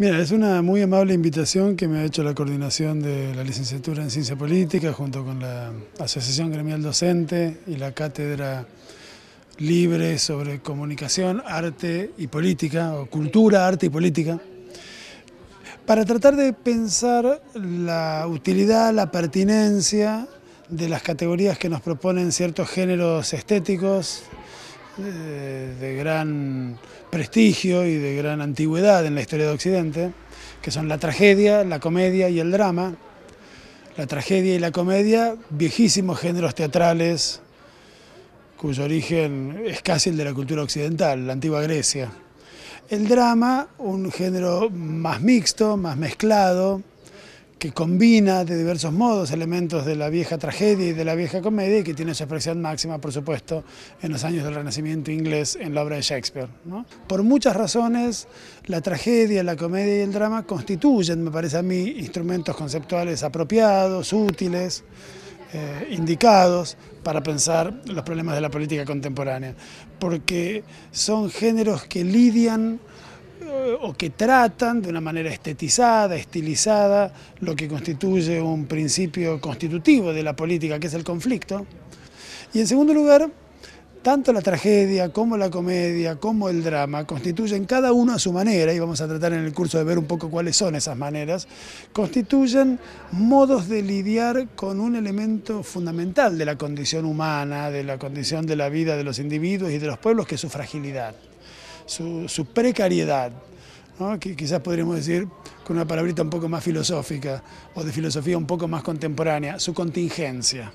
Mira, es una muy amable invitación que me ha hecho la coordinación de la licenciatura en Ciencia Política junto con la Asociación Gremial Docente y la Cátedra Libre sobre Comunicación, Arte y Política, o Cultura, Arte y Política, para tratar de pensar la utilidad, la pertinencia de las categorías que nos proponen ciertos géneros estéticos, de, gran prestigio y de gran antigüedad en la historia de Occidente, que son la tragedia, la comedia y el drama. La tragedia y la comedia, viejísimos géneros teatrales, cuyo origen es casi el de la cultura occidental, la antigua Grecia. El drama, un género más mixto, más mezclado, que combina de diversos modos elementos de la vieja tragedia y de la vieja comedia y que tiene su expresión máxima, por supuesto, en los años del Renacimiento inglés en la obra de Shakespeare. Por muchas razones, la tragedia, la comedia y el drama constituyen, me parece a mí, instrumentos conceptuales apropiados, útiles, eh, indicados para pensar los problemas de la política contemporánea, porque son géneros que lidian o que tratan de una manera estetizada, estilizada, lo que constituye un principio constitutivo de la política, que es el conflicto. Y en segundo lugar, tanto la tragedia como la comedia, como el drama, constituyen cada uno a su manera, y vamos a tratar en el curso de ver un poco cuáles son esas maneras, constituyen modos de lidiar con un elemento fundamental de la condición humana, de la condición de la vida de los individuos y de los pueblos, que es su fragilidad su, precariedad, que quizás podríamos decir con una palabrita un poco más filosófica o de filosofía un poco más contemporánea, su contingencia.